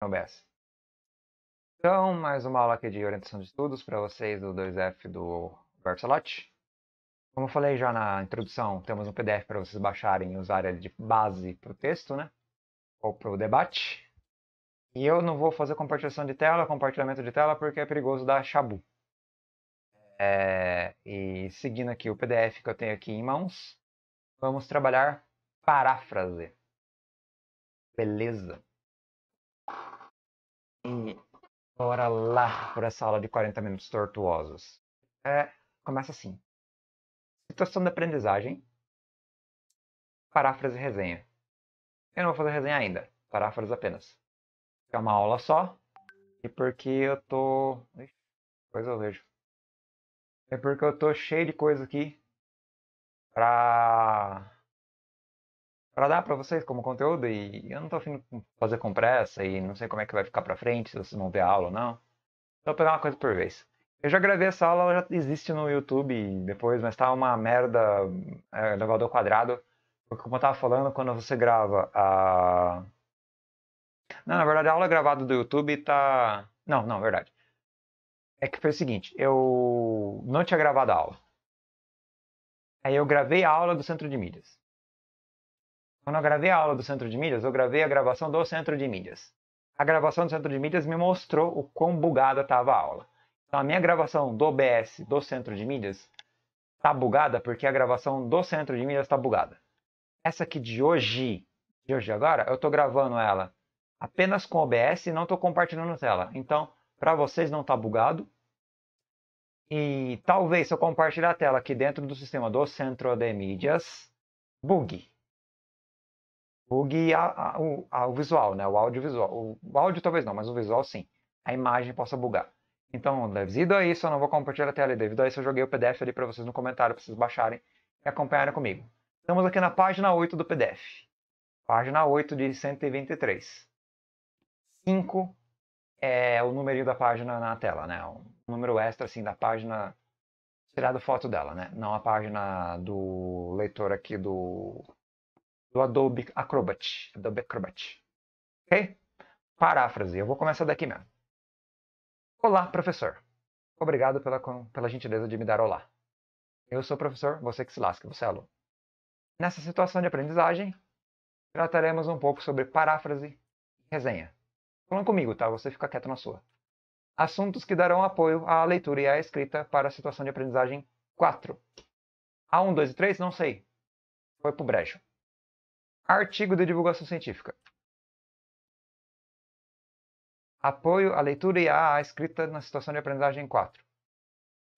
no Então, mais uma aula aqui de orientação de estudos para vocês do 2F do Versalot. Como eu falei já na introdução, temos um PDF para vocês baixarem e usarem ele de base para o texto, né? Ou para o debate. E eu não vou fazer compartilhação de tela, compartilhamento de tela, porque é perigoso dar chabu. É... e seguindo aqui o PDF que eu tenho aqui em mãos, vamos trabalhar paráfrase. Beleza e bora lá por essa aula de 40 minutos tortuosos. É, começa assim. Situação de aprendizagem. Paráfrase e resenha. Eu não vou fazer resenha ainda. Paráfrase apenas. É uma aula só. E porque eu tô... pois coisa eu vejo. É porque eu tô cheio de coisa aqui pra para dar para vocês como conteúdo e eu não tô afim de fazer com pressa e não sei como é que vai ficar para frente, se vocês vão ver a aula ou não. Então vou pegar uma coisa por vez. Eu já gravei essa aula, ela já existe no YouTube depois, mas tá uma merda é, elevador quadrado. Porque como eu tava falando, quando você grava a. Não, na verdade a aula gravada do YouTube tá. Não, não, verdade. É que foi o seguinte, eu não tinha gravado a aula. Aí eu gravei a aula do centro de mídias. Quando eu gravei a aula do Centro de Mídias, eu gravei a gravação do Centro de Mídias. A gravação do Centro de Mídias me mostrou o quão bugada estava a aula. Então, a minha gravação do OBS do Centro de Mídias está bugada porque a gravação do Centro de Mídias está bugada. Essa aqui de hoje, de hoje agora, eu estou gravando ela apenas com OBS e não estou compartilhando tela. Então, para vocês não está bugado. E talvez se eu compartilhar a tela aqui dentro do sistema do Centro de Mídias, bugue bugue a, a, o, a, o, visual, né? o audiovisual. O, o áudio talvez não, mas o visual sim. A imagem possa bugar. Então, devido a isso, eu não vou compartilhar a tela. Devido a isso, eu joguei o PDF ali para vocês no comentário, para vocês baixarem e acompanharem comigo. Estamos aqui na página 8 do PDF. Página 8 de 123. 5 é o número da página na tela, né? O número extra, assim, da página tirada foto dela, né? Não a página do leitor aqui do do Adobe Acrobat. Adobe Acrobat. Ok? Paráfrase. Eu vou começar daqui mesmo. Olá, professor. Obrigado pela, pela gentileza de me dar olá. Eu sou professor, você que se lasca, você é aluno. Nessa situação de aprendizagem, trataremos um pouco sobre paráfrase e resenha. Falando comigo, tá? Você fica quieto na sua. Assuntos que darão apoio à leitura e à escrita para a situação de aprendizagem 4. A1, 2 e 3, não sei. Foi pro brejo. Artigo de divulgação científica. Apoio à leitura e à escrita na situação de aprendizagem 4.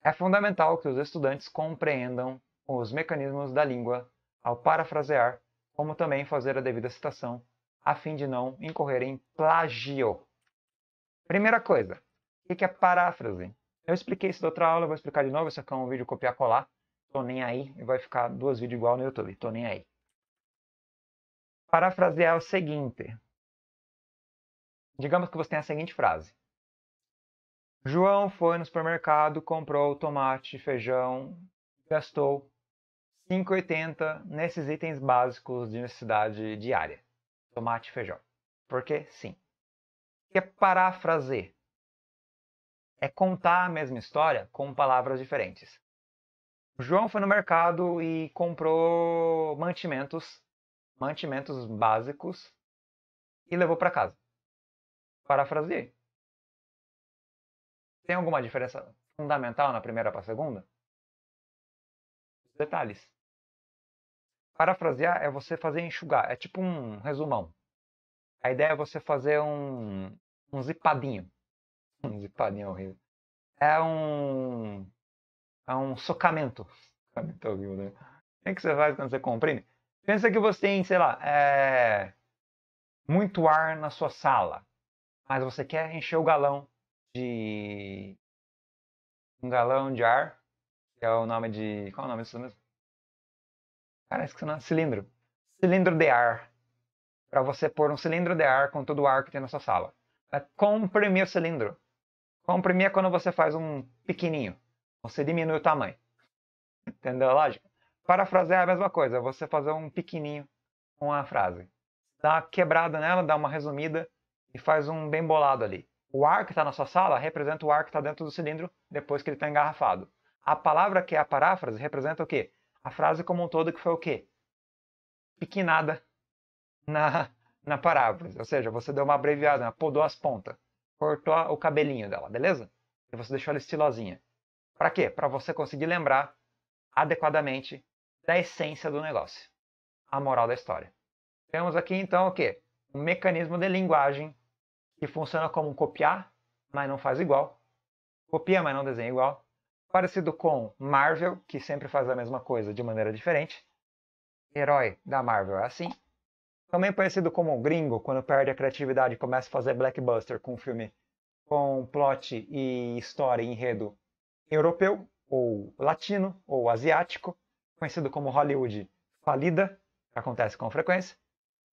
É fundamental que os estudantes compreendam os mecanismos da língua ao parafrasear, como também fazer a devida citação, a fim de não incorrer em plágio. Primeira coisa, o que é paráfrase? Eu expliquei isso da outra aula, vou explicar de novo, isso aqui é um vídeo copiar-colar. Tô nem aí, e vai ficar duas vídeos igual no YouTube, tô nem aí parafrasear o seguinte. Digamos que você tem a seguinte frase. João foi no supermercado, comprou tomate, feijão, gastou 5,80 nesses itens básicos de necessidade diária. Tomate e feijão. Porque sim. O que é parafrasear, É contar a mesma história com palavras diferentes. João foi no mercado e comprou mantimentos mantimentos básicos e levou para casa. Parafrasei. Tem alguma diferença fundamental na primeira para a segunda? Detalhes. Parafrasear é você fazer enxugar, é tipo um resumão. A ideia é você fazer um, um zipadinho. Um zipadinho horrível. É um. É um socamento. Socamento horrível, né? O que você faz quando você comprime? Pensa que você tem, sei lá, é, muito ar na sua sala, mas você quer encher o galão de. Um galão de ar, que é o nome de. Qual é o nome disso mesmo? Cara, esqueci o nome. Cilindro. Cilindro de ar. Para você pôr um cilindro de ar com todo o ar que tem na sua sala. É comprimir o cilindro. Comprimir é quando você faz um pequenininho. Você diminui o tamanho. Entendeu a lógica? Parafrasear é a mesma coisa, você fazer um pequenininho com a frase. Dá uma quebrada nela, dá uma resumida e faz um bem bolado ali. O ar que está na sua sala representa o ar que está dentro do cilindro depois que ele está engarrafado. A palavra que é a paráfrase representa o quê? A frase como um todo que foi o quê? Piquinada na, na paráfrase. Ou seja, você deu uma abreviada, né? podou as pontas, cortou o cabelinho dela, beleza? E você deixou ela estilosinha. Para quê? Para você conseguir lembrar adequadamente da essência do negócio, a moral da história. Temos aqui então o quê? Um mecanismo de linguagem que funciona como copiar, mas não faz igual, copia, mas não desenha igual, parecido com Marvel, que sempre faz a mesma coisa de maneira diferente. Herói da Marvel é assim. Também parecido como o gringo, quando perde a criatividade e começa a fazer blackbuster com um filme com plot e história e enredo europeu, ou latino, ou asiático conhecido como Hollywood falida, que acontece com frequência,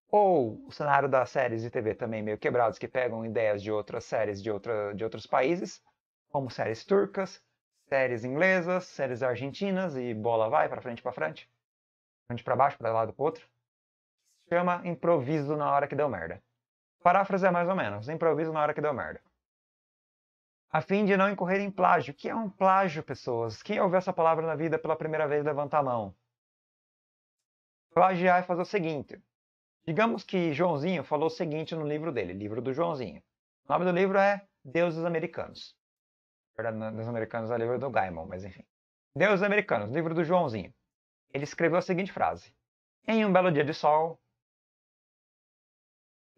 ou o cenário das séries de TV também meio quebrados, que pegam ideias de outras séries de, outra, de outros países, como séries turcas, séries inglesas, séries argentinas, e bola vai para frente para frente, frente para baixo, para lado para outro. Chama improviso na hora que deu merda. Paráfrase é mais ou menos, improviso na hora que deu merda a fim de não incorrer em plágio. O que é um plágio, pessoas? Quem ouviu essa palavra na vida pela primeira vez, levanta a mão. Plagiar é fazer o seguinte. Digamos que Joãozinho falou o seguinte no livro dele, livro do Joãozinho. O nome do livro é Deuses Americanos. É Deuses Americanos é o livro do Gaiman, mas enfim. Deuses Americanos, livro do Joãozinho. Ele escreveu a seguinte frase. Em um belo dia de sol,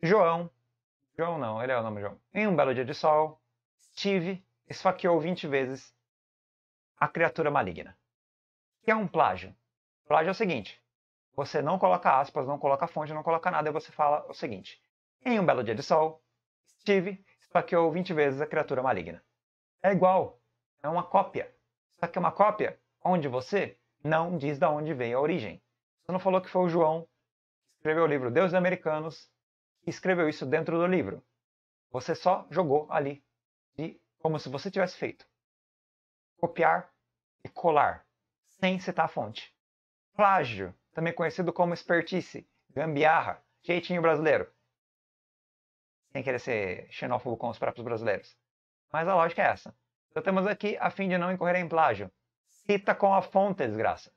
João... João não, ele é o nome João. Em um belo dia de sol, Steve esfaqueou 20 vezes a criatura maligna. Que é um plágio. Plágio é o seguinte: você não coloca aspas, não coloca fonte, não coloca nada, e você fala o seguinte: Em um belo dia de sol, Steve esfaqueou 20 vezes a criatura maligna. É igual, é uma cópia. Só que é uma cópia onde você não diz de onde veio a origem. Você não falou que foi o João que escreveu o livro Deus dos Americanos que escreveu isso dentro do livro. Você só jogou ali como se você tivesse feito. Copiar e colar, sem citar a fonte. Plágio, também conhecido como expertice, gambiarra, jeitinho brasileiro. Sem querer ser xenófobo com os próprios brasileiros. Mas a lógica é essa. Estamos aqui a fim de não incorrer em plágio. Cita com a fonte, desgraça.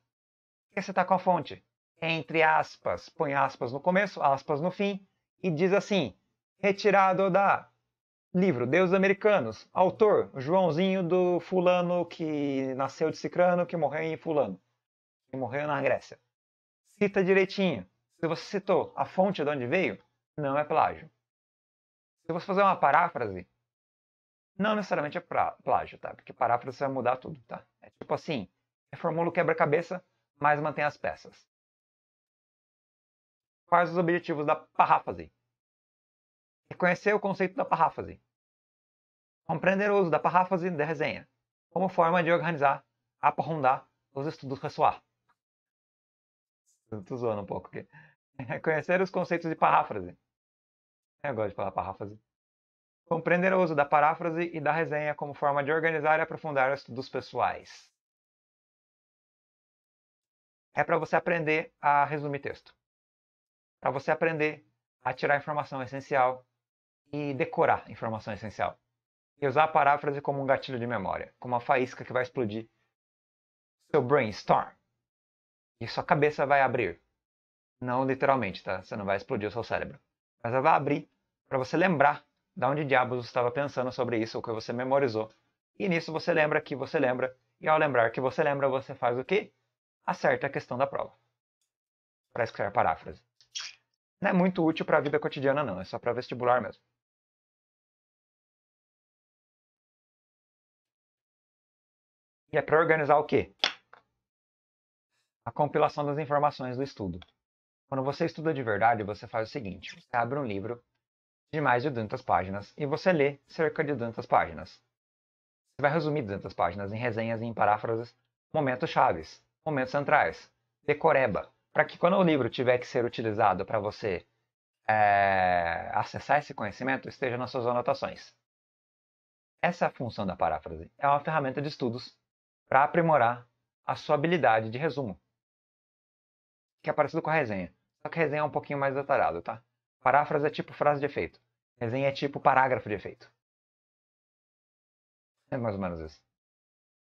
O que citar com a fonte? Entre aspas, põe aspas no começo, aspas no fim, e diz assim: retirado da Livro Deus Americanos. Autor Joãozinho do fulano que nasceu de Cicrano, que morreu em fulano. Que morreu na Grécia. Cita direitinho. Se você citou a fonte de onde veio, não é plágio. Se você fazer uma paráfrase, não necessariamente é plágio, tá? Porque paráfrase vai mudar tudo, tá? É tipo assim, reformula o quebra-cabeça, mas mantém as peças. Quais os objetivos da paráfrase? Reconhecer o conceito da paráfrase compreender o uso da paráfrase de resenha como forma de organizar, aprofundar os estudos pessoais. Estou zoando um pouco aqui. conhecer os conceitos de paráfrase. Eu gosto de falar paráfrase. Compreender o uso da paráfrase e da resenha como forma de organizar e aprofundar os estudos pessoais. É para você aprender a resumir texto. Para você aprender a tirar informação essencial e decorar informação essencial e usar a paráfrase como um gatilho de memória, como uma faísca que vai explodir seu brainstorm. E sua cabeça vai abrir. Não literalmente, tá? Você não vai explodir o seu cérebro. Mas ela vai abrir para você lembrar de onde diabos você estava pensando sobre isso, o que você memorizou. E nisso você lembra que você lembra. E ao lembrar que você lembra, você faz o quê? Acerta a questão da prova. para escrever a paráfrase. Não é muito útil para a vida cotidiana, não. É só para vestibular mesmo. E é para organizar o quê? A compilação das informações do estudo. Quando você estuda de verdade, você faz o seguinte: você abre um livro de mais de 200 páginas e você lê cerca de 200 páginas. Você vai resumir 200 páginas em resenhas e em paráfrases, momentos chaves, momentos centrais, decoreba, para que quando o livro tiver que ser utilizado para você é, acessar esse conhecimento, esteja nas suas anotações. Essa é função da paráfrase é uma ferramenta de estudos para aprimorar a sua habilidade de resumo, que é parecido com a resenha. Só que a resenha é um pouquinho mais detalhado, tá? Paráfrase é tipo frase de efeito. Resenha é tipo parágrafo de efeito. É mais ou menos isso.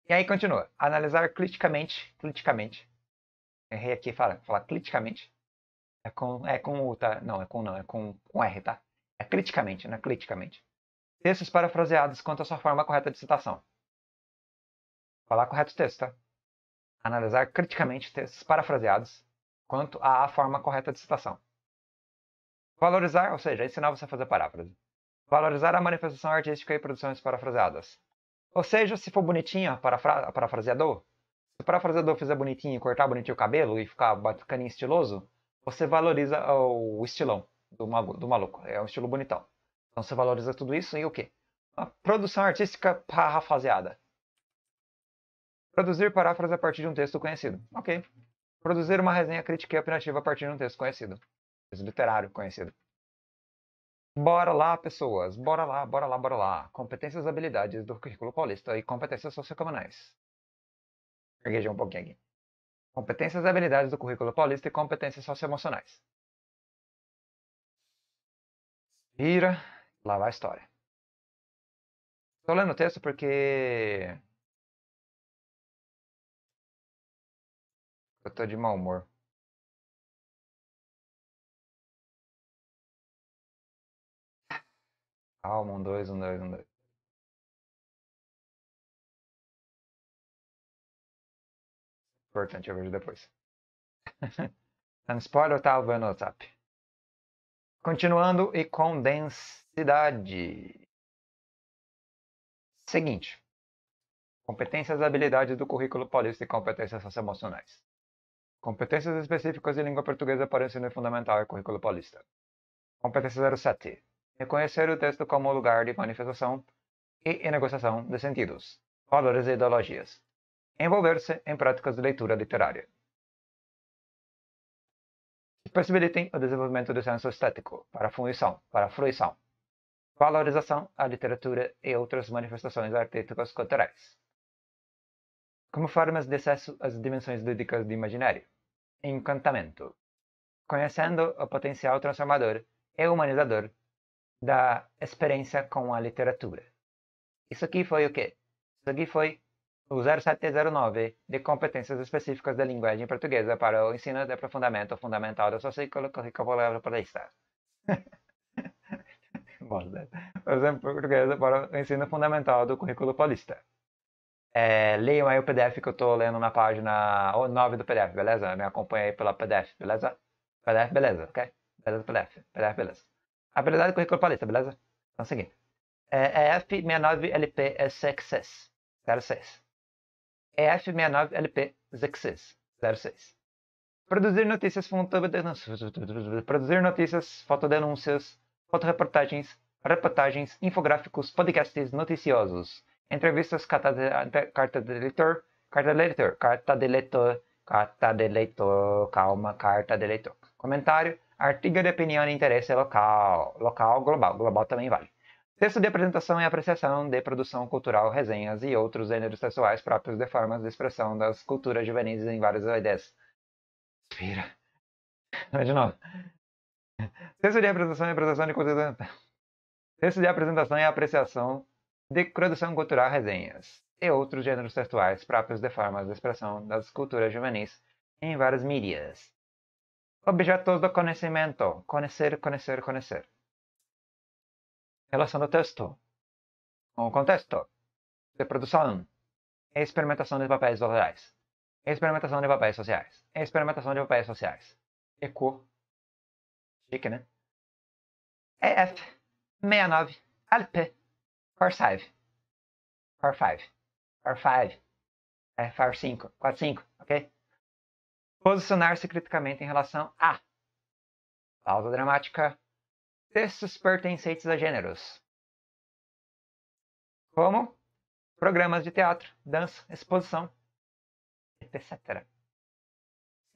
E aí continua. Analisar criticamente, criticamente. Errei aqui, fala, falar criticamente. É com, é com o, tá? Não, é com não, é com, com R, tá? É criticamente, não é criticamente. Textos parafraseados quanto à sua forma correta de citação falar correto o texto, tá? Analisar criticamente textos parafraseados quanto à forma correta de citação. Valorizar, ou seja, ensinar você a fazer paráfrase. Valorizar a manifestação artística e produções parafraseadas. Ou seja, se for bonitinho parafra parafraseador. Se o parafraseador fizer bonitinho e cortar bonitinho o cabelo e ficar bacaninho estiloso, você valoriza o estilão do, maluco. É um estilo bonitão. Então você valoriza tudo isso e o quê? A produção artística parafraseada. Produzir paráfrase a partir de um texto conhecido. Ok. Produzir uma resenha crítica e opinativa a partir de um texto conhecido. Texto literário conhecido. Bora lá, pessoas. Bora lá, bora lá, bora lá. Competências e habilidades do currículo paulista e competências sociocomunais. Gaguejei um pouquinho aqui. Competências e habilidades do currículo paulista e competências socioemocionais. Vira, lá vai a história. Estou lendo o texto porque Eu tô de mau humor. Calma, ah, um, dois, um, dois, um, dois. Importante, eu vejo depois. tá no spoiler ou tá vendo no WhatsApp? Continuando e com densidade. Seguinte. Competências e habilidades do currículo paulista e competências socioemocionais. Competências específicas de língua portuguesa para o ensino fundamental e currículo paulista. Competência 07. Reconhecer o texto como lugar de manifestação e negociação de sentidos, valores e ideologias. Envolver-se em práticas de leitura literária. possibilitem o desenvolvimento do senso estético para a função, para a fruição. Valorização à literatura e outras manifestações artísticas culturais. Como formas de acesso às dimensões lúdicas do imaginário Encantamento conhecendo o potencial transformador e humanizador da experiência com a literatura. Isso aqui foi o quê? Isso aqui foi o 0709 de competências específicas da linguagem portuguesa para o ensino de aprofundamento fundamental do sociocultura curricular o Exemplo portuguesa para o ensino fundamental do currículo paulista. É, leiam aí o PDF que eu estou lendo na página 9 do PDF, beleza? Me acompanha aí pela PDF, beleza? PDF, beleza, ok? Beleza, PDF, PDF, beleza. Habilidade do currículo palista, beleza? Então é o seguinte. É EF69LP-SXS, 06. EF69LP-ZXS, 06. Produzir notícias, produzir notícias, fotodenúncias, fotoreportagens, reportagens, infográficos, podcasts noticiosos Entrevistas, carta de, carta de leitor, carta de leitor, carta de leitor, carta de leitor, calma, carta de leitor. Comentário, artigo de opinião e interesse local, local, global, global também vale. Texto de apresentação e apreciação de produção cultural, resenhas e outros gêneros sexuais próprios de formas de expressão das culturas juvenis em várias ideias. Respira. É de novo. Texto de apresentação e apreciação de conteúdo. Texto de apresentação e apreciação de produção cultural resenhas e outros gêneros textuais próprios de formas de expressão das culturas juvenis em várias mídias. Objetos do conhecimento. Conhecer, conhecer, conhecer. Relação do texto. Com o contexto. Reprodução. Experimentação de papéis autorais. Experimentação de papéis sociais. Experimentação de papéis sociais. Eco. Chique, né? EF. 69. alpe par 5. Par 5. Par 5. É, par 5. 4, 5. Ok? Posicionar-se criticamente em relação a pausa dramática, textos pertencentes a gêneros, como programas de teatro, dança, exposição, etc.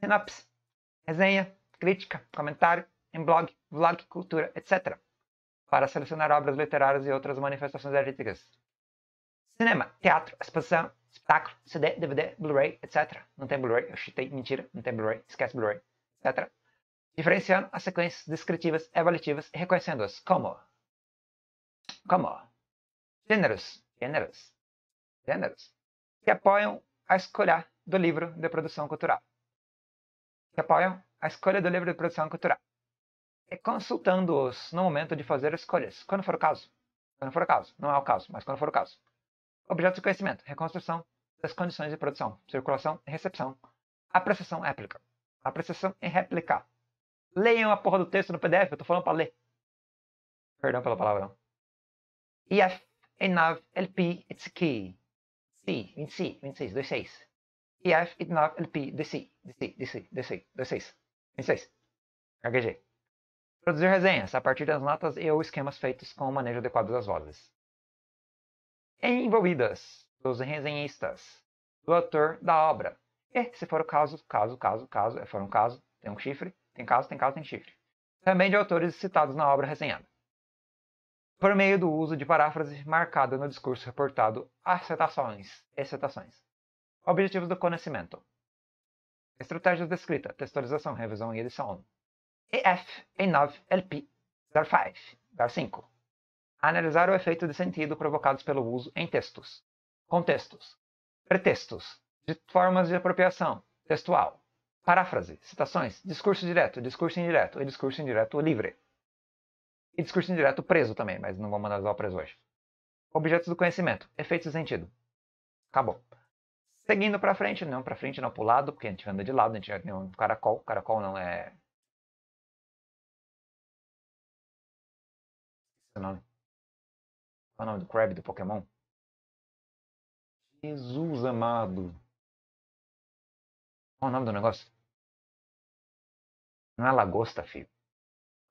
Sinopse, resenha, crítica, comentário em blog, vlog, cultura, etc para selecionar obras literárias e outras manifestações artísticas. Cinema, teatro, exposição, espetáculo, CD, DVD, Blu-ray, etc. Não tem Blu-ray, eu chutei, mentira, não tem Blu-ray, esquece Blu-ray, etc. Diferenciando as sequências descritivas, avaliativas e reconhecendo-as como como gêneros, gêneros, gêneros, que apoiam a escolha do livro de produção cultural. Que apoiam a escolha do livro de produção cultural. É consultando-os no momento de fazer escolhas, quando for o caso. Quando for o caso, não é o caso, mas quando for o caso. Objetos de conhecimento, reconstrução das condições de produção, circulação e recepção. Apreciação réplica. Apreciação e é réplica. Leiam a porra do texto no PDF, eu tô falando pra ler. Perdão pela palavra. IF, ENAV, LP, ITSK. C, 25, 26, 26. IF, ENAV, LP, DC, DC, DC, DC, 26, 26. HGG. Produzir resenhas a partir das notas e ou esquemas feitos com o manejo adequado das vozes. Envolvidas dos resenhistas, do autor da obra. E, se for o caso, caso, caso, caso, é, for um caso, tem um chifre, tem caso, tem caso, tem chifre. Também de autores citados na obra resenhada. Por meio do uso de paráfrase marcada no discurso reportado, as citações citações. Objetivos do conhecimento. Estratégias de escrita, textualização, revisão e edição. EF em 9LP05. Analisar o efeito de sentido provocados pelo uso em textos, contextos, pretextos, de formas de apropriação, textual, paráfrase, citações, discurso direto, discurso indireto e discurso indireto livre. E discurso indireto preso também, mas não vou mandar o preso hoje. Objetos do conhecimento, efeitos de sentido. Acabou. Seguindo para frente, não para frente, não para o lado, porque a gente anda de lado, a gente é um caracol, caracol não é o nome. Qual é o nome do Crab do Pokémon? Jesus amado. Qual é o nome do negócio? Não é lagosta, filho.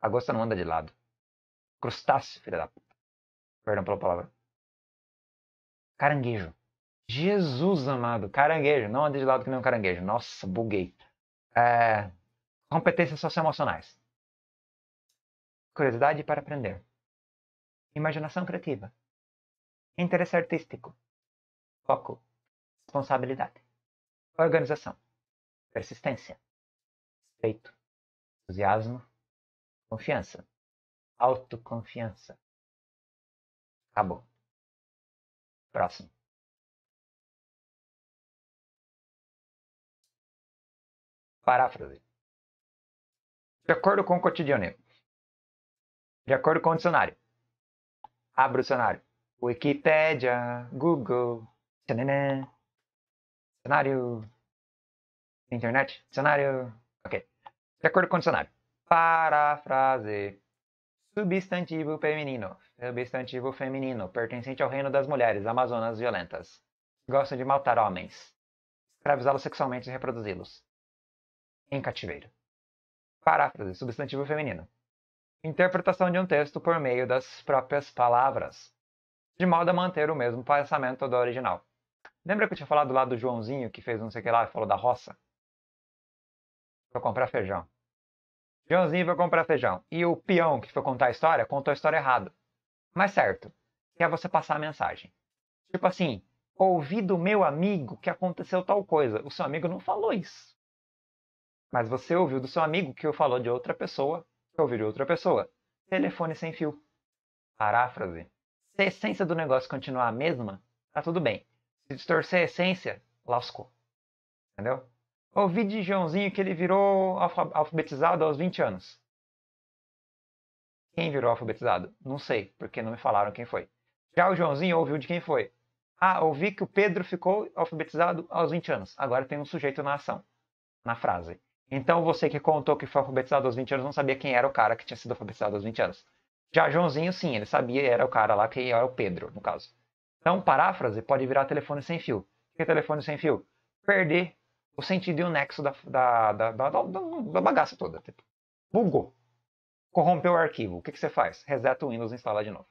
Lagosta não anda de lado. Crustáceo, filha da puta. Perdão pela palavra. Caranguejo. Jesus amado. Caranguejo. Não anda de lado que nem um caranguejo. Nossa, buguei. É... Competências socioemocionais. Curiosidade para aprender imaginação criativa, interesse artístico, foco, responsabilidade, organização, persistência, respeito, entusiasmo, confiança, autoconfiança. Acabou. Próximo. Paráfrase. De acordo com o cotidiano. De acordo com o dicionário. Abra o cenário. Wikipedia, Google, tchananã, cenário, internet, cenário. Ok. De acordo com o cenário. Parafrase. Substantivo feminino. Substantivo feminino, pertencente ao reino das mulheres, amazonas violentas. Gostam de maltar homens. Escravizá-los sexualmente e reproduzi-los. Em cativeiro. Paráfrase, substantivo feminino interpretação de um texto por meio das próprias palavras, de modo a manter o mesmo pensamento do original. Lembra que eu tinha falado lá do Joãozinho que fez não sei o que lá falou da roça? Foi comprar feijão. Joãozinho foi comprar feijão. E o peão que foi contar a história contou a história errado. Mas certo, que é você passar a mensagem. Tipo assim, ouvi do meu amigo que aconteceu tal coisa. O seu amigo não falou isso. Mas você ouviu do seu amigo que falou de outra pessoa ouvir outra pessoa. Telefone sem fio. Paráfrase. Se a essência do negócio continuar a mesma, tá tudo bem. Se distorcer a essência, lascou. Entendeu? Ouvi de Joãozinho que ele virou alfabetizado aos 20 anos. Quem virou alfabetizado? Não sei, porque não me falaram quem foi. Já o Joãozinho ouviu de quem foi. Ah, ouvi que o Pedro ficou alfabetizado aos 20 anos. Agora tem um sujeito na ação, na frase. Então você que contou que foi alfabetizado aos 20 anos não sabia quem era o cara que tinha sido alfabetizado aos 20 anos. Já Joãozinho, sim, ele sabia, era o cara lá que era é o Pedro, no caso. Então, paráfrase pode virar telefone sem fio. O que é telefone sem fio? Perder o sentido e o nexo da, da, da, da, da bagaça toda. Tipo, bugou. Corrompeu o arquivo. O que, que você faz? Reseta o Windows e instala de novo.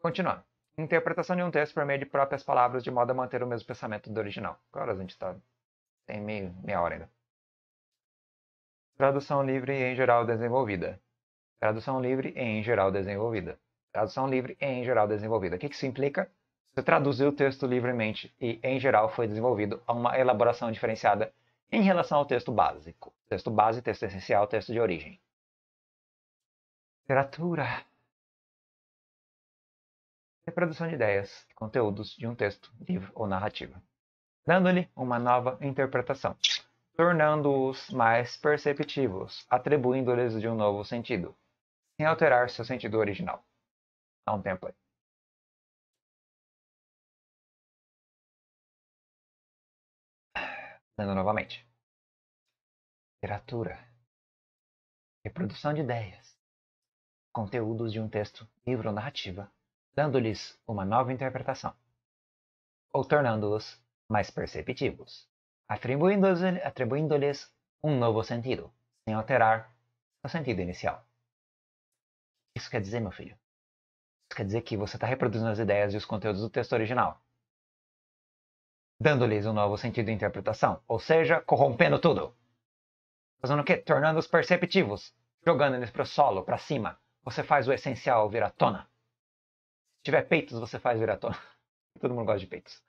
Continuando. Interpretação de um texto por meio de próprias palavras de modo a manter o mesmo pensamento do original. Agora a gente está? Tem meio, meia hora ainda. Tradução livre e em geral desenvolvida. Tradução livre e em geral desenvolvida. Tradução livre e em geral desenvolvida. O que, que isso implica? Você traduziu o texto livremente e, em geral, foi desenvolvido a uma elaboração diferenciada em relação ao texto básico. Texto base, texto essencial, texto de origem. Literatura. Reprodução de ideias, conteúdos de um texto, livro ou narrativa, dando-lhe uma nova interpretação tornando-os mais perceptivos, atribuindo-lhes de um novo sentido, sem alterar seu sentido original. É um template. Lendo novamente. Literatura. Reprodução de ideias. Conteúdos de um texto, livro ou narrativa, dando-lhes uma nova interpretação, ou tornando-os mais perceptivos atribuindo-lhes atribuindo um novo sentido, sem alterar o sentido inicial. Isso quer dizer, meu filho? Isso quer dizer que você está reproduzindo as ideias e os conteúdos do texto original, dando-lhes um novo sentido de interpretação, ou seja, corrompendo tudo. Fazendo o quê? Tornando-os perceptivos, jogando eles para o solo, para cima. Você faz o essencial vir à tona. Se tiver peitos, você faz vir à tona. Todo mundo gosta de peitos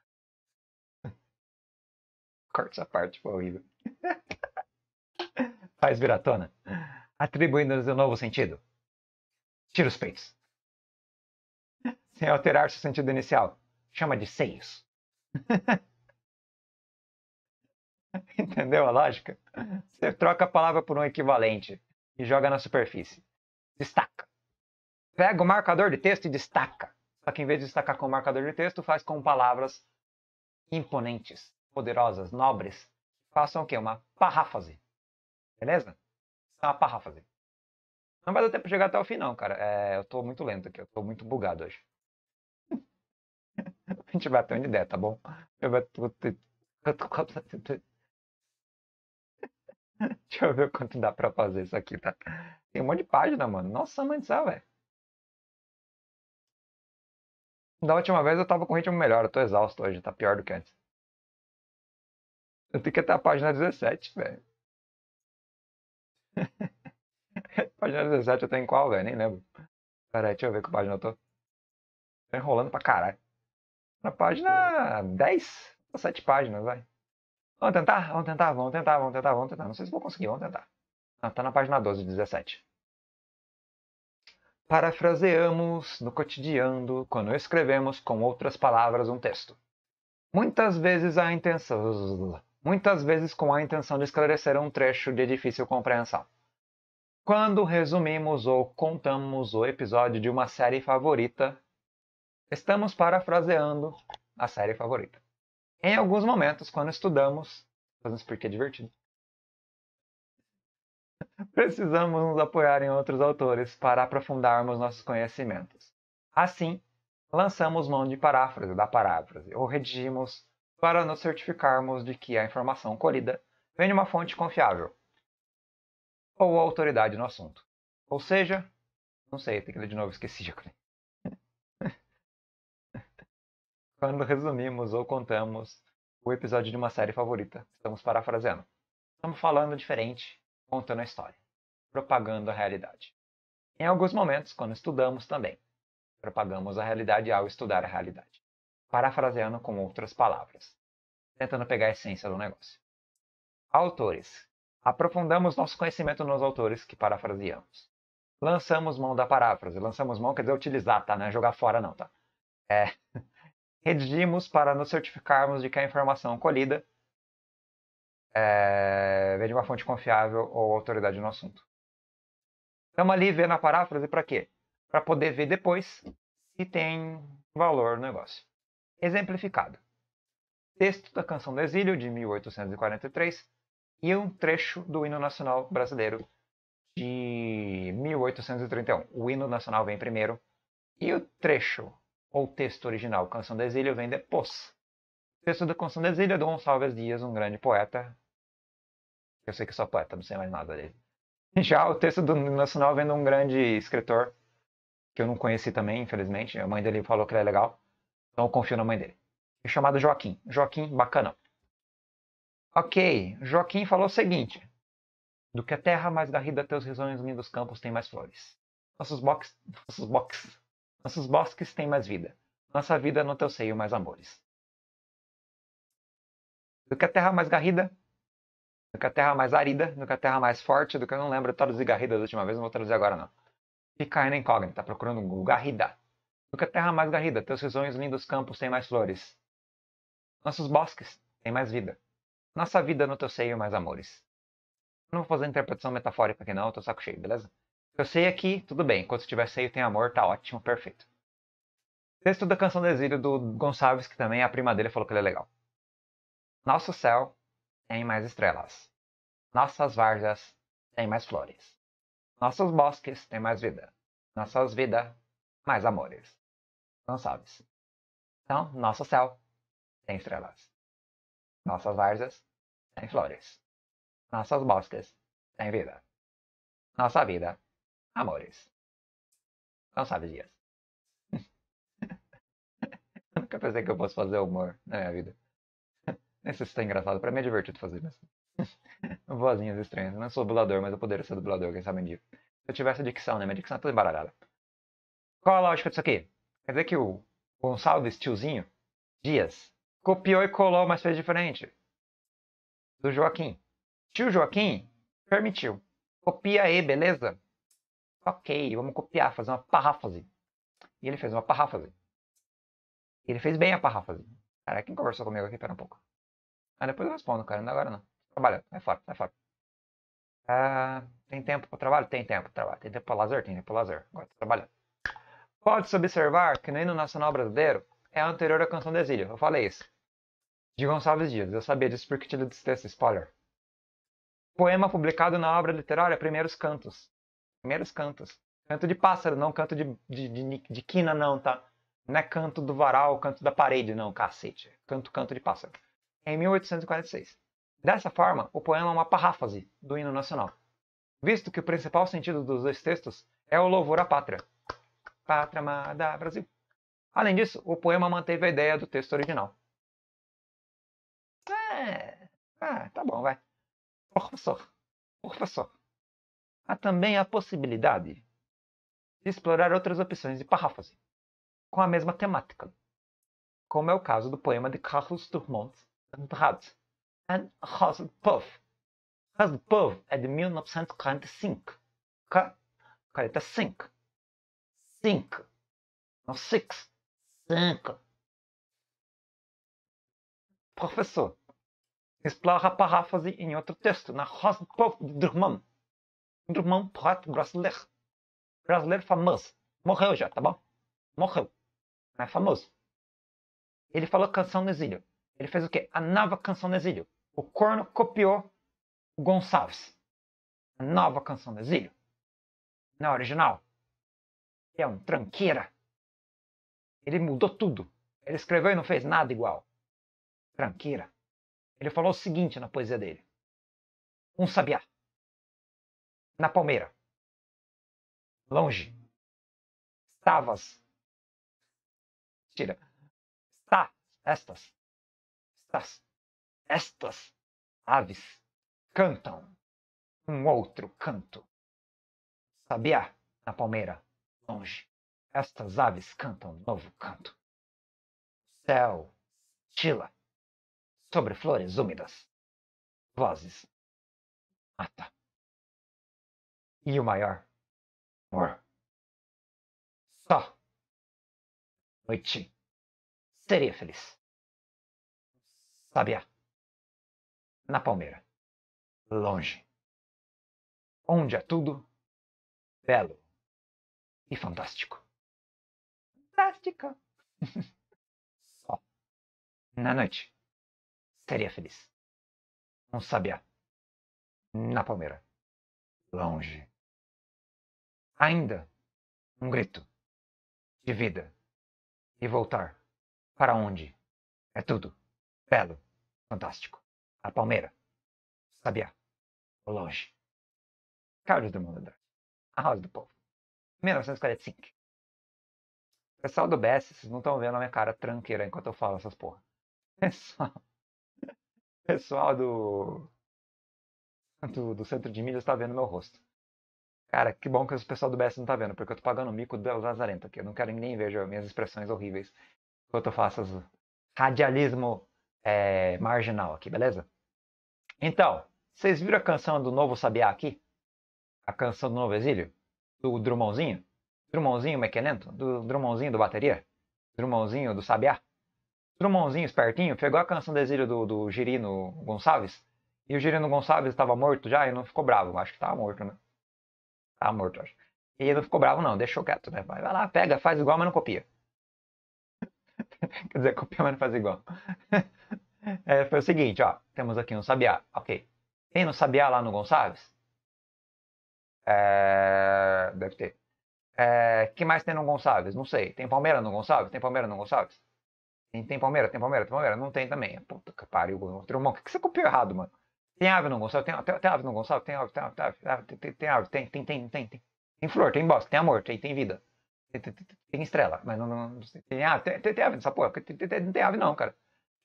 corta essa parte, foi horrível. Faz vir à tona. Atribuindo-nos um novo sentido. Tira os peitos. Sem alterar seu sentido inicial. Chama de seios. Entendeu a lógica? Você troca a palavra por um equivalente e joga na superfície. Destaca. Pega o marcador de texto e destaca. Só que em vez de destacar com o marcador de texto, faz com palavras imponentes poderosas, nobres, façam o quê? Uma paráfase. Beleza? É uma paráfase. Não vai dar tempo de chegar até o fim, não, cara. É, eu tô muito lento aqui, eu tô muito bugado hoje. A gente vai ter uma ideia, tá bom? Eu vou... Deixa eu ver quanto dá pra fazer isso aqui, tá? Tem um monte de página, mano. Nossa, mãe do céu, velho. Da última vez eu tava com ritmo melhor, eu tô exausto hoje, tá pior do que antes. Eu tenho que até a página 17, velho. página 17 eu tenho em qual, velho? Nem lembro. Peraí, deixa eu ver que página eu tô. Tô enrolando pra caralho. Na página 10? Sete páginas, vai. Vamos tentar? Vamos tentar, vamos tentar, vamos tentar, vamos tentar. Não sei se vou conseguir, vamos tentar. Ah, tá na página 12, 17. Parafraseamos no cotidiano quando escrevemos com outras palavras um texto. Muitas vezes a intenção muitas vezes com a intenção de esclarecer um trecho de difícil compreensão. Quando resumimos ou contamos o episódio de uma série favorita, estamos parafraseando a série favorita. Em alguns momentos, quando estudamos, fazemos porque é divertido, precisamos nos apoiar em outros autores para aprofundarmos nossos conhecimentos. Assim, lançamos mão de paráfrase, da paráfrase, ou redigimos para nos certificarmos de que a informação colhida vem de uma fonte confiável ou autoridade no assunto. Ou seja, não sei, tem que ler de novo, esqueci Quando resumimos ou contamos o episódio de uma série favorita, estamos parafraseando. Estamos falando diferente, contando a história, propagando a realidade. Em alguns momentos, quando estudamos também, propagamos a realidade ao estudar a realidade parafraseando com outras palavras, tentando pegar a essência do negócio. Autores. Aprofundamos nosso conhecimento nos autores que parafraseamos. Lançamos mão da paráfrase. Lançamos mão quer dizer utilizar, tá? Não é jogar fora, não, tá? É. Redigimos para nos certificarmos de que a informação colhida é, vem de uma fonte confiável ou autoridade no assunto. Estamos ali vendo a paráfrase para quê? Para poder ver depois se tem valor no negócio exemplificado. Texto da Canção do Exílio, de 1843, e um trecho do Hino Nacional Brasileiro, de 1831. O Hino Nacional vem primeiro, e o trecho, ou texto original, Canção do Exílio, vem depois. texto da Canção do Exílio é do Gonçalves Dias, um grande poeta. Eu sei que sou poeta, não sei mais nada dele. Já o texto do Hino Nacional vem de um grande escritor, que eu não conheci também, infelizmente. A mãe dele falou que ele é legal. Então eu confio na mãe dele. É chamado Joaquim. Joaquim, bacanão. Ok, Joaquim falou o seguinte. Do que a terra mais garrida, teus risonhos lindos campos têm mais flores. Nossos box, nossos box, nossos bosques têm mais vida. Nossa vida no teu seio mais amores. Do que a terra mais garrida, do que a terra mais arida, do que a terra mais forte, do que eu não lembro, eu traduzi garrida da última vez, não vou traduzir agora não. Fica aí na incógnita, procurando um garrida. Do que a terra mais garrida, teus risonhos lindos campos têm mais flores. Nossos bosques têm mais vida. Nossa vida no teu seio mais amores. Não vou fazer interpretação metafórica aqui não, tô saco cheio, beleza? Eu sei aqui, tudo bem. Quando tiver seio tem amor, tá ótimo, perfeito. Texto da canção do exílio do Gonçalves, que também é a prima dele falou que ele é legal. Nosso céu tem mais estrelas. Nossas várzeas têm mais flores. Nossos bosques têm mais vida. Nossas vidas, mais amores não sabes Então, nosso céu tem estrelas. Nossas várzeas tem flores. Nossas bosques tem vida. Nossa vida, amores. Não sabes dias. eu nunca pensei que eu fosse fazer humor na minha vida. Nem sei se tá é engraçado, pra mim é divertido fazer isso. Vozinhas estranhas. Eu não é sou dublador, mas eu poderia ser dublador, quem sabe um dia. Se eu tivesse dicção, né? Minha dicção é toda embaralhada. Qual a lógica disso aqui? Quer dizer que o Gonçalves, tiozinho, Dias, copiou e colou, mas fez diferente. Do Joaquim. Tio Joaquim permitiu. Copia aí, beleza? Ok, vamos copiar, fazer uma paráfase. E ele fez uma paráfase. Ele fez bem a paráfase. Cara, quem conversou comigo aqui? Pera um pouco. Ah, depois eu respondo, cara. Não é agora não. Trabalhando. Vai é fora, vai é fora. Ah, tem tempo para trabalho? Tem tempo para trabalho. Tem tempo para lazer? Tem tempo para lazer. Agora tô trabalhando. Pode-se observar que no hino nacional brasileiro é anterior à canção do exílio. Eu falei isso. De Gonçalves Dias. Eu sabia disso porque te disse esse spoiler. Poema publicado na obra literária Primeiros Cantos. Primeiros Cantos. Canto de pássaro, não canto de, de, de, de quina, não, tá? Não é canto do varal, canto da parede, não, cacete. Canto, canto de pássaro. Em 1846. Dessa forma, o poema é uma paráfrase do hino nacional, visto que o principal sentido dos dois textos é o louvor à pátria pátria amada Brasil. Além disso, o poema manteve a ideia do texto original. É, ah, tá bom, vai. Professor, professor, há também a possibilidade de explorar outras opções de paráfrase com a mesma temática, como é o caso do poema de Carlos Drummond Andrade, An do Povo* é de 1945. 45 cinco, no 6. cinco. Professor, explora a paráfrase em outro texto, na Rosa do Povo de Drummond. Drummond, poeta brasileiro. Brasileiro famoso. Morreu já, tá bom? Morreu. Não é famoso. Ele falou canção no exílio. Ele fez o quê? A nova canção no exílio. O corno copiou o Gonçalves. A nova canção no exílio. Não é original que é um tranqueira. Ele mudou tudo. Ele escreveu e não fez nada igual. Tranqueira. Ele falou o seguinte na poesia dele: Um sabiá. Na palmeira. Longe. Estavas. Tira. Está. Estas. Estas. Estas aves cantam um outro canto. Sabiá na palmeira longe, estas aves cantam um novo canto. Céu, chila, sobre flores úmidas, vozes, mata. E o maior, amor. Só, noite, seria feliz. Sabiá, na palmeira, longe, onde é tudo belo e fantástico. Fantástico! Só. Na noite, seria feliz. Um sabiá. Na palmeira. Longe. Ainda um grito de vida e voltar para onde é tudo belo, fantástico. A palmeira, sabiá, longe. Carlos do Mundo a roda do povo. 1945. pessoal do BS, vocês não estão vendo a minha cara tranqueira enquanto eu falo essas porra. Pessoal, pessoal do, do, do centro de milhas está vendo meu rosto. Cara, que bom que o pessoal do BS não está vendo, porque eu estou pagando o mico do Lazarento aqui. Eu não quero ninguém ver minhas expressões horríveis enquanto eu faço as radialismo é, marginal aqui, beleza? Então, vocês viram a canção do Novo Sabiá aqui? A canção do Novo Exílio? do Drummondzinho? Drummondzinho lento, Do Drummondzinho do bateria? Drummondzinho do Sabiá? Drummondzinho espertinho pegou a canção do exílio do, do Girino Gonçalves e o Girino Gonçalves estava morto já e não ficou bravo. Acho que estava morto, né? Estava morto, acho. E ele não ficou bravo, não. Deixou quieto, né? Vai lá, pega, faz igual, mas não copia. Quer dizer, copia, mas não faz igual. é, foi o seguinte, ó. Temos aqui um Sabiá. Ok. Tem no Sabiá lá no Gonçalves? É... Deve ter. É... que mais tem no Gonçalves? Não sei. Tem Palmeiras no Gonçalves? Tem Palmeiras no Gonçalves? Tem, tem Palmeiras? Tem Palmeiras? Tem Palmeiras? Não tem também. Puta que pariu, irmão. O que, você copiou errado, mano? Tem ave no Gonçalves? Tem, tem, tem ave no Gonçalves? Tem ave, tem ave, tem ave, tem, tem, tem ave, tem, tem, tem, tem, tem. Tem flor, tem bosta, tem amor, tem, tem vida. Tem, tem, tem estrela, mas não, não, não tem ave, ah, tem, tem, tem ave nessa porra, tem, tem, tem, não tem ave não, cara.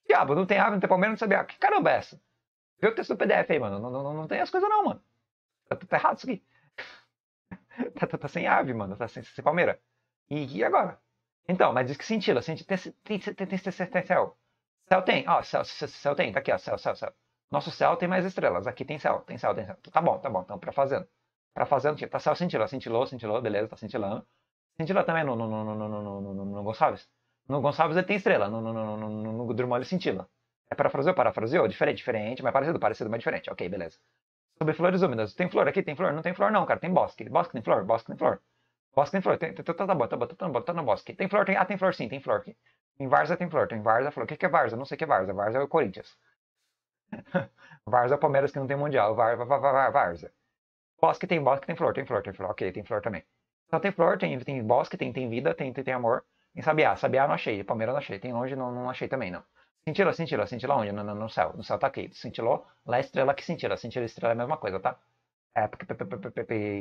Diabo, não tem ave, não tem palmeira, não sabia. Que caramba é essa? Vê o texto do PDF aí, mano. Não, não, não, não tem as coisas não, mano. Tá, tá errado isso aqui tá, tá, tá, sem ave, mano. Tá sem, sem palmeira. E, e agora? Então, mas diz que cintila. cintila tem, tem, tem, tem, tem céu. Céu tem. Ó, céu, céu, céu tem. Tá aqui, ó. Céu, céu, céu. Nosso céu tem mais estrelas. Aqui tem céu, tem céu, tem céu. Tá bom, tá bom. Então, pra fazendo. Pra fazendo o Tá céu cintila. cintilou, cintilou. Beleza, tá cintilando. Cintila também no, no, no, no, no, no, no, no, no Gonçalves. No Gonçalves ele tem estrela. No, no, no, no, no, no Drummond ele cintila. É parafraseou, parafraseou? Diferente, diferente, mas parecido, parecido, mas diferente. Ok, beleza sobre flores úmidas. Tem flor aqui? Tem flor? Não tem flor não, cara. Tem bosque. Bosque tem flor? Bosque tem flor. Bosque tem flor. Tem, tá, tá, tá, bom, tá, bom, tá, bom, tá, tá, tá, tá no bosque. Tem flor? Tem, ah, tem flor sim, tem flor aqui. Em Varza tem flor. Tem Varza flor. O que, que é Varza? Não sei o que é Varza. Varza é o Corinthians. Varza é o Palmeiras que não tem mundial. Varsa Varza. Bosque tem bosque, tem flor, tem flor, tem flor. Ok, tem flor também. Só então tem flor, tem, tem bosque, tem, tem vida, tem, tem, tem amor. em sabiá. Sabiá não achei. Palmeiras não achei. Tem longe não, não achei também, não. Cintilou, cintilou, cintilou onde? No, no, no céu. No céu tá aqui. Sentiró, lá estrela que sentiró. Sentiró e estrela é a mesma coisa, tá? É, porque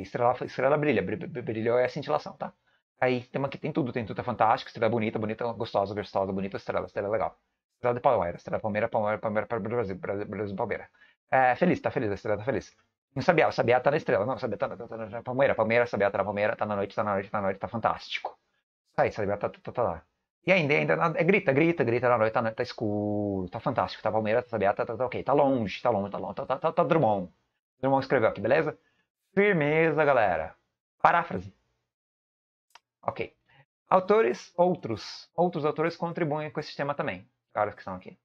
estrela, estrela brilha. Brilhou é a cintilação, tá? Aí tem uma tem tudo, tem tudo, é fantástico, estrela bonita, bonita, gostosa, gostosa, bonita, estrela, estrela é legal. Estrela de Palmeiras, estrela Palmeira, Palmeira, Palmeira para o Brasil, Brasil Palmeira. É, feliz, tá feliz, a estrela tá feliz. Não sabia, o Sabiá tá na estrela, não, sabia Sabiá tá na, tá, tá, tá, Palmeira, Palmeira, Sabiá tá na Palmeira, tá na noite, tá na noite, tá na noite, tá fantástico. Aí, Sabiá tá, tá, tá, tá lá. E ainda, ainda é, grita, grita, grita na tá, noite, tá, tá, escuro, tá fantástico, tá Palmeiras, tá Sabiá, tá, tá, tá ok, tá longe, tá longe, tá longe, tá, tá, tá, tá Drummond. Drummond escreveu aqui, beleza? Firmeza, galera. Paráfrase. Ok. Autores, outros. Outros autores contribuem com esse tema também. Caras que estão aqui.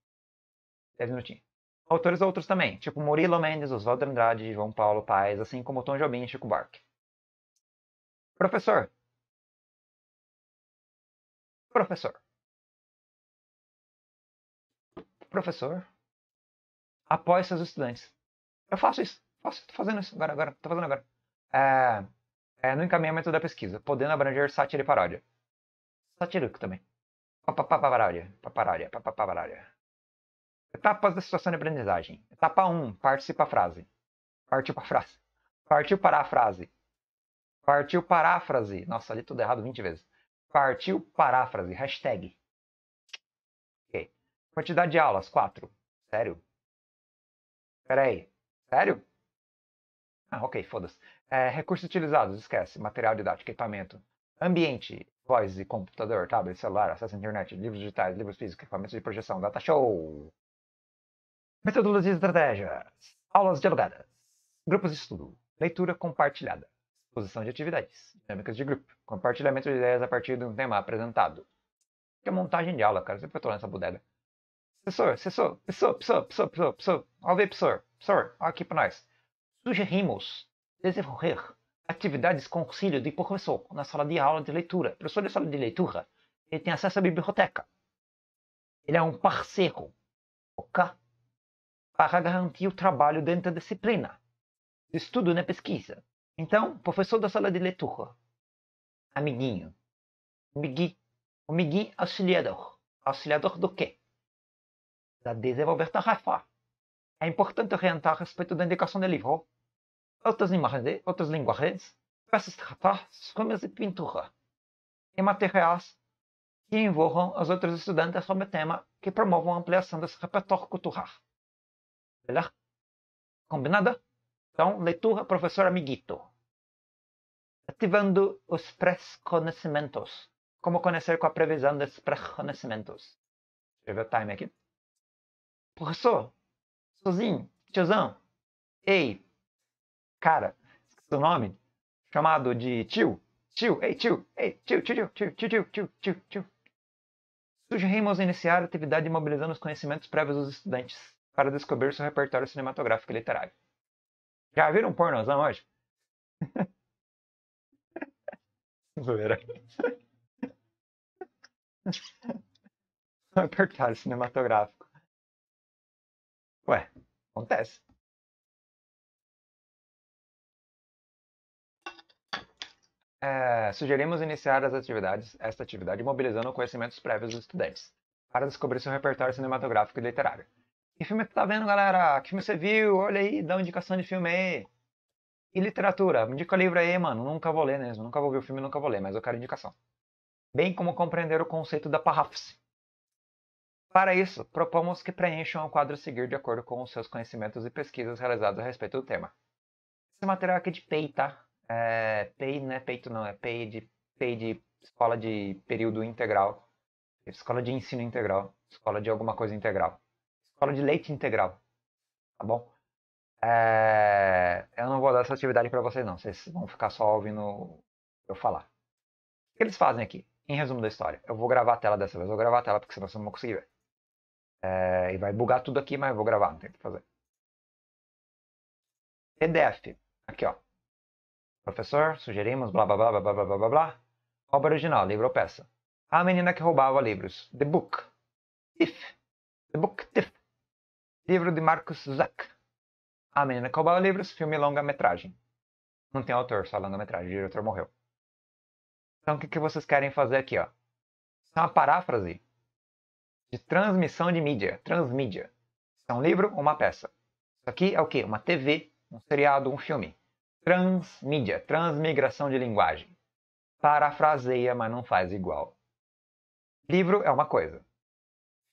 10 minutinhos. Autores outros também, tipo Murilo Mendes, Oswaldo Andrade, João Paulo Paes, assim como Tom Jobim e Chico Barque. Professor, Professor. Professor. Apoie seus estudantes. Eu faço isso. Faço, tô fazendo isso agora, agora. Tô fazendo agora. É, é, no encaminhamento da pesquisa, podendo abranger sátira e paródia. Satírico também. Papaparódia. Paparódia. Papaparódia. Etapas da situação de aprendizagem. Etapa 1. Participa a frase. Partiu para a frase. Partiu para a frase. Partiu para frase. Nossa, ali tudo errado 20 vezes. Partiu paráfrase, hashtag. Quantidade de aulas, 4. Sério? Peraí, sério? Ah, ok, foda-se. É, recursos utilizados, esquece. Material didático, equipamento. Ambiente, voz e computador, tablet, celular, acesso à internet, livros digitais, livros físicos, equipamentos de projeção, data show. Metodologias e estratégias. Aulas dialogadas. Grupos de estudo. Leitura compartilhada posição de atividades, dinâmicas de grupo, compartilhamento de ideias a partir de um tema apresentado. Que é montagem de aula, cara. Sempre tô nessa bodega. Professor, professor, professor, professor, professor, professor, ouve, professor, professor, aqui pra nós. Sugerimos desenvolver atividades com auxílio de professor na sala de aula de leitura. Professor de sala de leitura, ele tem acesso à biblioteca. Ele é um parceiro, ok? Para garantir o trabalho dentro da disciplina. Estudo na pesquisa. Então, professor da sala de leitura, amiguinho, o amigui auxiliador. Auxiliador do quê? Da desenvolver tarefa. É importante orientar a respeito da indicação do livro, outras imagens, outras linguagens, peças de rapaz, formas de pintura e materiais que envolvam os outros estudantes sobre o tema que promovam a ampliação desse repertório cultural. Beleza? Combinada? Então, leitura, professor amiguito. Ativando os pré-conhecimentos. Como conhecer com a previsão dos pré-conhecimentos. Deixa eu ver o time aqui. Professor, sozinho, tiozão, ei, cara, esqueci o nome, chamado de tio, tio, ei, tio, ei, tio, tio, tio, tio, tio, tio, tio, tio. Sugerimos iniciar a atividade mobilizando os conhecimentos prévios dos estudantes para descobrir seu repertório cinematográfico e literário. Já viram um pornozão hoje? Zoeira. Repertório cinematográfico. Ué, acontece. É, sugerimos iniciar as atividades, esta atividade mobilizando conhecimentos prévios dos estudantes, para descobrir seu repertório cinematográfico e literário. Que filme você que tá vendo, galera? Que filme você viu? Olha aí, dá uma indicação de filme aí. E literatura? Me indica livro aí, mano. Nunca vou ler mesmo. Nunca vou ver o filme, nunca vou ler, mas eu quero indicação. Bem como compreender o conceito da parráfise. Para isso, propomos que preencham o quadro a seguir de acordo com os seus conhecimentos e pesquisas realizadas a respeito do tema. Esse material aqui é de PEI, tá? É, PEI não é peito, não. É PEI de, PEI de escola de período integral. Escola de ensino integral. Escola de alguma coisa integral falo de leite integral, tá bom? É... Eu não vou dar essa atividade para vocês não, vocês vão ficar só ouvindo eu falar. O que eles fazem aqui? Em resumo da história, eu vou gravar a tela dessa vez, eu vou gravar a tela porque senão vocês não vão conseguir ver. É... E vai bugar tudo aqui, mas eu vou gravar, não tem o que fazer. PDF, aqui ó. Professor, sugerimos, blá blá blá blá blá blá blá blá. Obra original, livro ou peça. A menina que roubava livros. The Book. If. The Book Thief. Livro de Marcus Zuck. A Menina Cobal Livros, filme longa-metragem. Não tem autor, só longa-metragem. O diretor morreu. Então o que, que vocês querem fazer aqui, ó? Isso é uma paráfrase de transmissão de mídia, transmídia. Isso é um livro ou uma peça. Isso aqui é o quê? Uma TV, um seriado, um filme. Transmídia, transmigração de linguagem. Parafraseia, mas não faz igual. Livro é uma coisa,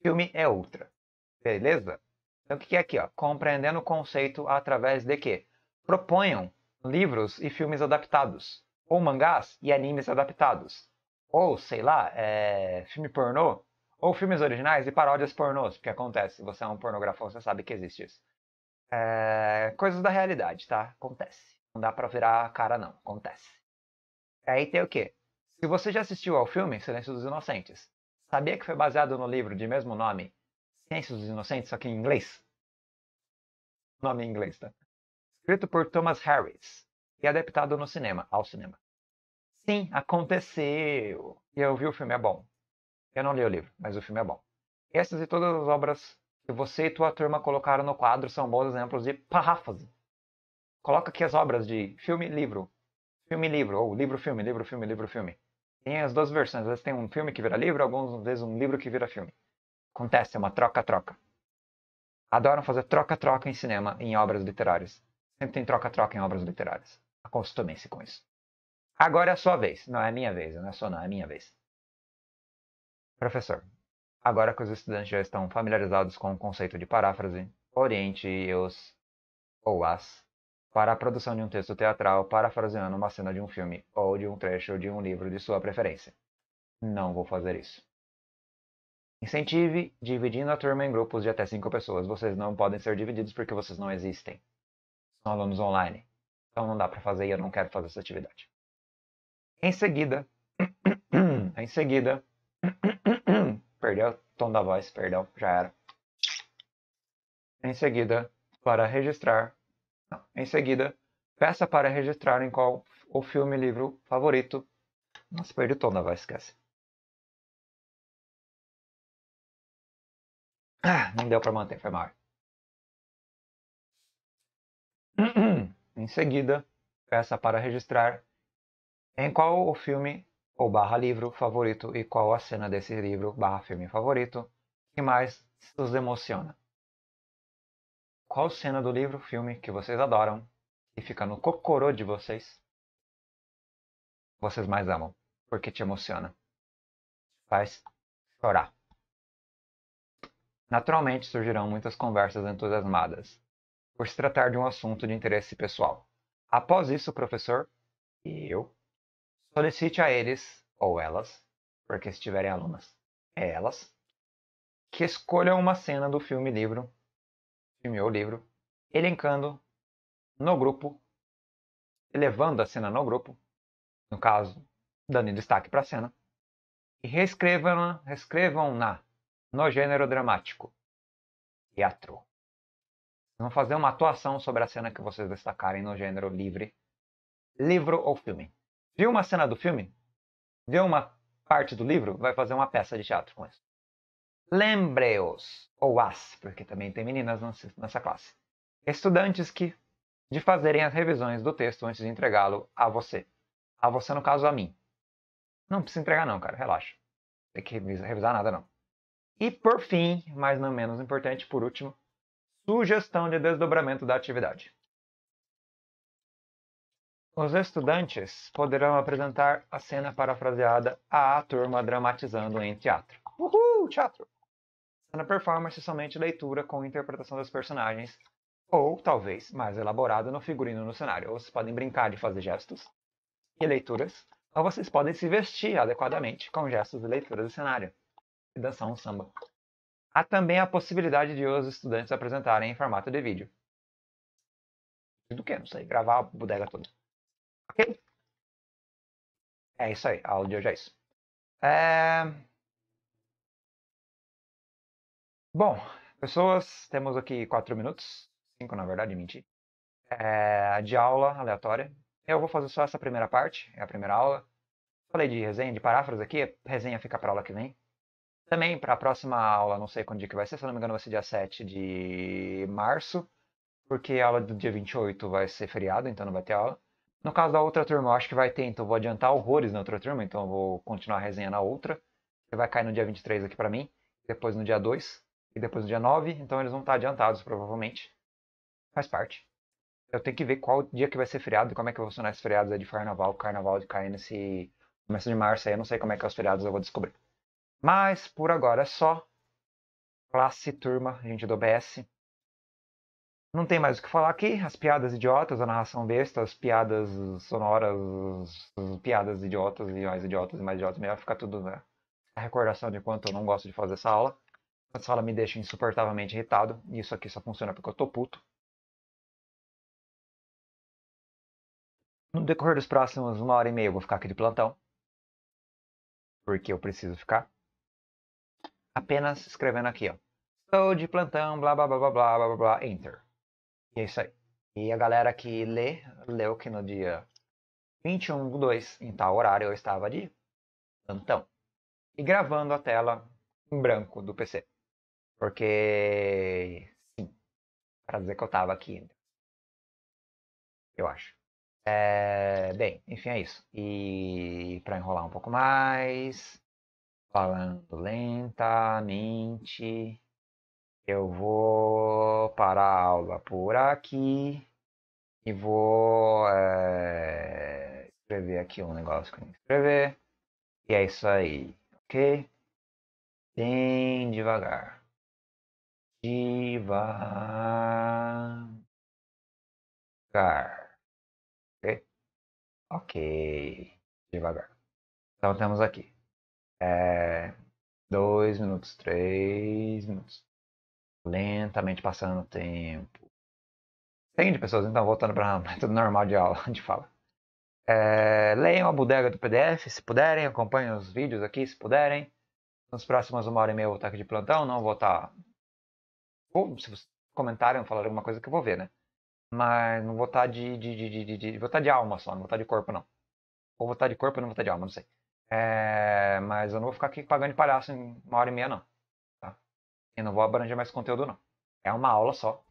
filme é outra. Beleza? Então, o que é aqui? Ó? Compreendendo o conceito através de quê? proponham livros e filmes adaptados, ou mangás e animes adaptados, ou, sei lá, é... filme pornô, ou filmes originais e paródias pornôs, porque acontece, se você é um pornografão, você sabe que existe isso. É... Coisas da realidade, tá? Acontece. Não dá pra virar a cara, não. Acontece. Aí tem o quê? Se você já assistiu ao filme Silêncio dos Inocentes, sabia que foi baseado no livro de mesmo nome Ciências dos Inocentes, só que em inglês. nome em inglês, tá? Escrito por Thomas Harris e adaptado no cinema, ao cinema. Sim, aconteceu. E eu vi o filme, é bom. Eu não li o livro, mas o filme é bom. Essas e todas as obras que você e tua turma colocaram no quadro são bons exemplos de paráfrase. Coloca aqui as obras de filme, livro, filme, livro, ou livro, filme, livro, filme, livro, filme. Tem as duas versões. Às vezes tem um filme que vira livro, algumas vezes um livro que vira filme. Acontece, é uma troca-troca. Adoram fazer troca-troca em cinema, em obras literárias. Sempre tem troca-troca em obras literárias. Acostumem-se com isso. Agora é a sua vez. Não é a minha vez, não é a sua, não, é a minha vez. Professor, agora que os estudantes já estão familiarizados com o conceito de paráfrase, oriente-os ou as para a produção de um texto teatral parafraseando uma cena de um filme ou de um trecho de um livro de sua preferência. Não vou fazer isso. Incentive dividindo a turma em grupos de até 5 pessoas. Vocês não podem ser divididos porque vocês não existem. São alunos online. Então não dá para fazer e eu não quero fazer essa atividade. Em seguida, em seguida, perdeu o tom da voz, perdão, já era. Em seguida, para registrar, não, em seguida, peça para registrar em qual o filme livro favorito. Nossa, perdi o tom da voz, esquece. Ah, não deu para manter, foi mal. em seguida, peça para registrar em qual o filme ou barra livro favorito e qual a cena desse livro barra filme favorito que mais os emociona. Qual cena do livro, filme que vocês adoram e fica no cocorô de vocês, vocês mais amam, porque te emociona. Faz chorar. Naturalmente surgirão muitas conversas entusiasmadas, por se tratar de um assunto de interesse pessoal. Após isso, o professor e eu solicite a eles, ou elas, porque se tiverem alunas, é elas, que escolham uma cena do filme livro, filme ou livro, elencando no grupo, elevando a cena no grupo, no caso, dando destaque para a cena, e reescrevam-na reescrevam -na no gênero dramático, teatro. vão fazer uma atuação sobre a cena que vocês destacarem no gênero livre, livro ou filme. Viu uma cena do filme? Viu uma parte do livro? Vai fazer uma peça de teatro com isso. Lembre-os, ou as, porque também tem meninas nessa classe, estudantes que de fazerem as revisões do texto antes de entregá-lo a você. A você, no caso, a mim. Não precisa entregar não, cara, relaxa. Tem que revisar nada não. E por fim, mas não menos importante, por último, sugestão de desdobramento da atividade. Os estudantes poderão apresentar a cena parafraseada à turma dramatizando em teatro. Uhul, teatro! Na performance, somente leitura com interpretação dos personagens, ou talvez mais elaborada no figurino no cenário. Ou vocês podem brincar de fazer gestos e leituras, ou vocês podem se vestir adequadamente com gestos e leituras do cenário e dançar um samba. Há também a possibilidade de os estudantes apresentarem em formato de vídeo. Do que? Não sei. Gravar a bodega toda. Ok? É isso aí. A aula de hoje é isso. É... Bom, pessoas, temos aqui quatro minutos. Cinco, na verdade, menti. É... De aula aleatória. Eu vou fazer só essa primeira parte. É a primeira aula. Falei de resenha, de paráfrase aqui. resenha fica para aula que vem. Também para a próxima aula, não sei quando dia que vai ser, se não me engano vai ser dia 7 de março, porque a aula do dia 28 vai ser feriado, então não vai ter aula. No caso da outra turma, eu acho que vai ter, então vou adiantar horrores na outra turma, então eu vou continuar a resenha na outra, Ele vai cair no dia 23 aqui para mim, depois no dia 2 e depois no dia 9, então eles vão estar adiantados provavelmente. Faz parte. Eu tenho que ver qual dia que vai ser feriado e como é que vai funcionar esses feriados de carnaval, carnaval de cair nesse começo de março aí, eu não sei como é que é os feriados, eu vou descobrir. Mas por agora é só. Classe turma, gente do OBS. Não tem mais o que falar aqui. As piadas idiotas, a narração besta, as piadas sonoras, as piadas idiotas e mais idiotas e mais idiotas. Melhor ficar tudo na né, recordação de quanto eu não gosto de fazer essa aula. Essa aula me deixa insuportavelmente irritado. E isso aqui só funciona porque eu tô puto. No decorrer dos próximos uma hora e meia eu vou ficar aqui de plantão. Porque eu preciso ficar apenas escrevendo aqui, ó. Estou de plantão, blá blá blá blá blá blá blá, enter. E é isso aí. E a galera que lê, leu que no dia 21 do 2, em tal horário, eu estava de plantão. E gravando a tela em branco do PC. Porque, sim, para dizer que eu estava aqui. Eu acho. É, bem, enfim, é isso. E para enrolar um pouco mais, falando lentamente. Eu vou parar a aula por aqui e vou é, escrever aqui um negócio que eu tenho que escrever. E é isso aí, ok? Bem devagar. Devagar. Ok? Ok. Devagar. Então temos aqui. É, dois minutos, três minutos. Lentamente passando o tempo. Tem de pessoas, então, voltando para o tudo normal de aula, de fala. É, leiam a bodega do PDF, se puderem, acompanhem os vídeos aqui, se puderem. Nas próximas uma hora e meia eu vou estar aqui de plantão, não vou estar... Ou, se vocês comentarem, falarem alguma coisa que eu vou ver, né? Mas não vou estar de, de, de, de, de, de... Vou estar de alma só, não vou estar de corpo, não. Ou vou estar de corpo, não vou estar de alma, não sei. É, mas eu não vou ficar aqui pagando de palhaço em uma hora e meia, não. Tá? E não vou abranger mais conteúdo, não. É uma aula só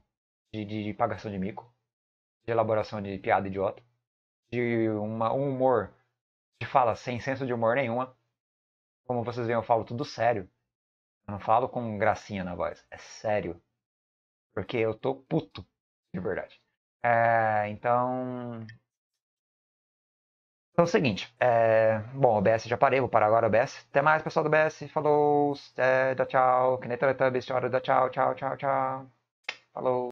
de, de, de pagação de mico, de elaboração de piada idiota, de uma, um humor de fala sem senso de humor nenhuma. Como vocês veem, eu falo tudo sério. Eu não falo com gracinha na voz. É sério. Porque eu tô puto, de verdade. É, então, então é o seguinte, é... bom, OBS já parei, vou parar agora o OBS. Até mais, pessoal do OBS. Falou, é, tchau, tchau. Que nem Teletubbies, tchau, tchau, tchau, tchau, tchau. Falou.